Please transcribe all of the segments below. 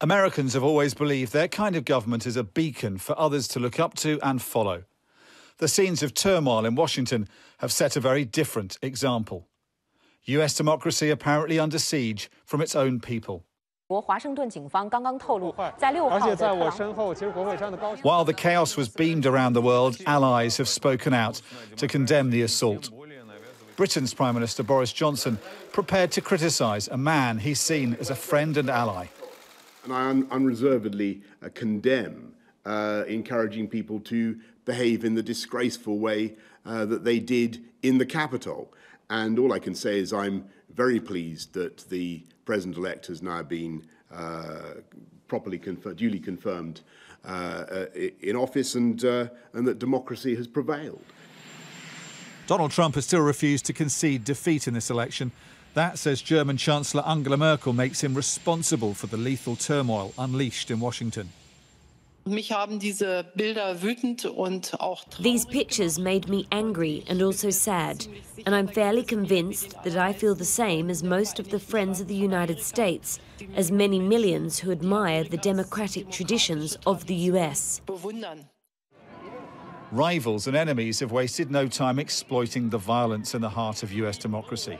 Americans have always believed their kind of government is a beacon for others to look up to and follow. The scenes of turmoil in Washington have set a very different example. US democracy apparently under siege from its own people. While the chaos was beamed around the world, allies have spoken out to condemn the assault. Britain's Prime Minister Boris Johnson prepared to criticise a man he's seen as a friend and ally and I un unreservedly uh, condemn uh, encouraging people to behave in the disgraceful way uh, that they did in the Capitol. And all I can say is I'm very pleased that the president-elect has now been uh, properly duly confirmed uh, uh, in office and, and that democracy has prevailed. Donald Trump has still refused to concede defeat in this election that, says German Chancellor Angela Merkel, makes him responsible for the lethal turmoil unleashed in Washington. These pictures made me angry and also sad, and I'm fairly convinced that I feel the same as most of the friends of the United States, as many millions who admire the democratic traditions of the US. Rivals and enemies have wasted no time exploiting the violence in the heart of US democracy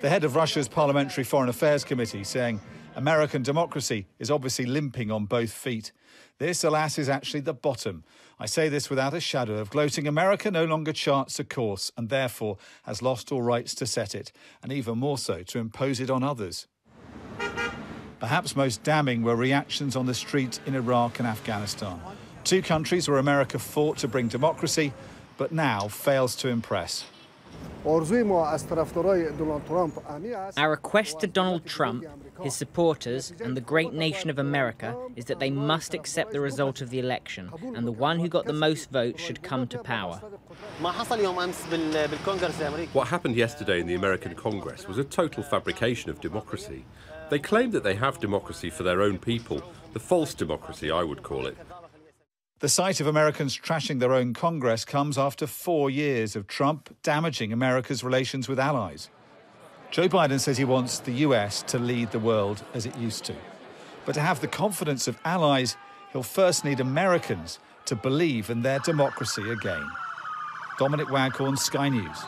the head of Russia's Parliamentary Foreign Affairs Committee, saying American democracy is obviously limping on both feet. This, alas, is actually the bottom. I say this without a shadow of gloating. America no longer charts a course and therefore has lost all rights to set it, and even more so to impose it on others. Perhaps most damning were reactions on the streets in Iraq and Afghanistan. Two countries where America fought to bring democracy, but now fails to impress. Our request to Donald Trump, his supporters, and the great nation of America is that they must accept the result of the election, and the one who got the most votes should come to power. What happened yesterday in the American Congress was a total fabrication of democracy. They claim that they have democracy for their own people, the false democracy, I would call it. The sight of Americans trashing their own Congress comes after four years of Trump damaging America's relations with allies. Joe Biden says he wants the US to lead the world as it used to. But to have the confidence of allies, he'll first need Americans to believe in their democracy again. Dominic Waghorn, Sky News.